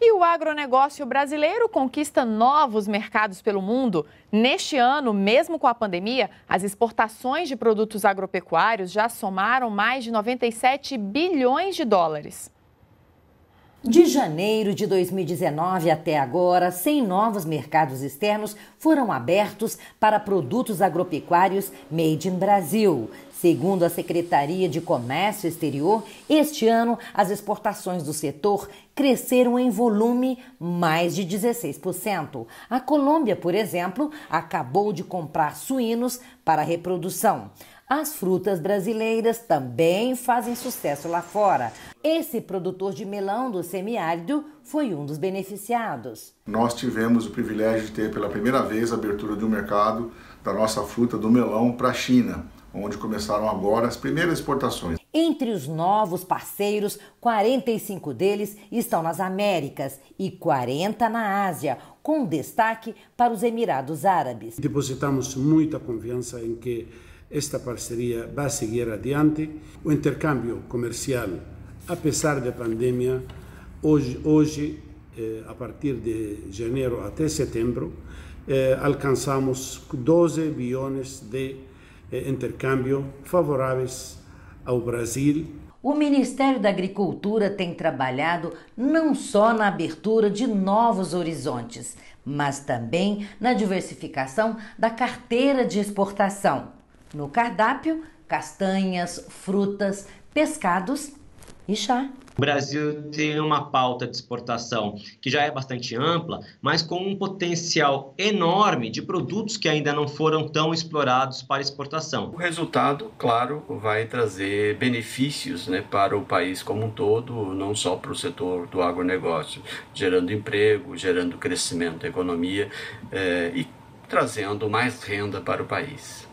E o agronegócio brasileiro conquista novos mercados pelo mundo. Neste ano, mesmo com a pandemia, as exportações de produtos agropecuários já somaram mais de 97 bilhões de dólares. De janeiro de 2019 até agora, 100 novos mercados externos foram abertos para produtos agropecuários made in Brasil. Segundo a Secretaria de Comércio Exterior, este ano as exportações do setor cresceram em volume mais de 16%. A Colômbia, por exemplo, acabou de comprar suínos para reprodução. As frutas brasileiras também fazem sucesso lá fora. Esse produtor de melão do semiárido foi um dos beneficiados. Nós tivemos o privilégio de ter pela primeira vez a abertura de um mercado da nossa fruta do melão para a China, onde começaram agora as primeiras exportações. Entre os novos parceiros, 45 deles estão nas Américas e 40 na Ásia, com destaque para os Emirados Árabes. Depositamos muita confiança em que esta parceria vai seguir adiante. O intercâmbio comercial, apesar da pandemia, hoje, hoje eh, a partir de janeiro até setembro, eh, alcançamos 12 bilhões de eh, intercâmbio favoráveis ao Brasil o Ministério da Agricultura tem trabalhado não só na abertura de novos horizontes, mas também na diversificação da carteira de exportação. No cardápio, castanhas, frutas, pescados e chá. O Brasil tem uma pauta de exportação que já é bastante ampla, mas com um potencial enorme de produtos que ainda não foram tão explorados para exportação. O resultado, claro, vai trazer benefícios né, para o país como um todo, não só para o setor do agronegócio, gerando emprego, gerando crescimento da economia eh, e trazendo mais renda para o país.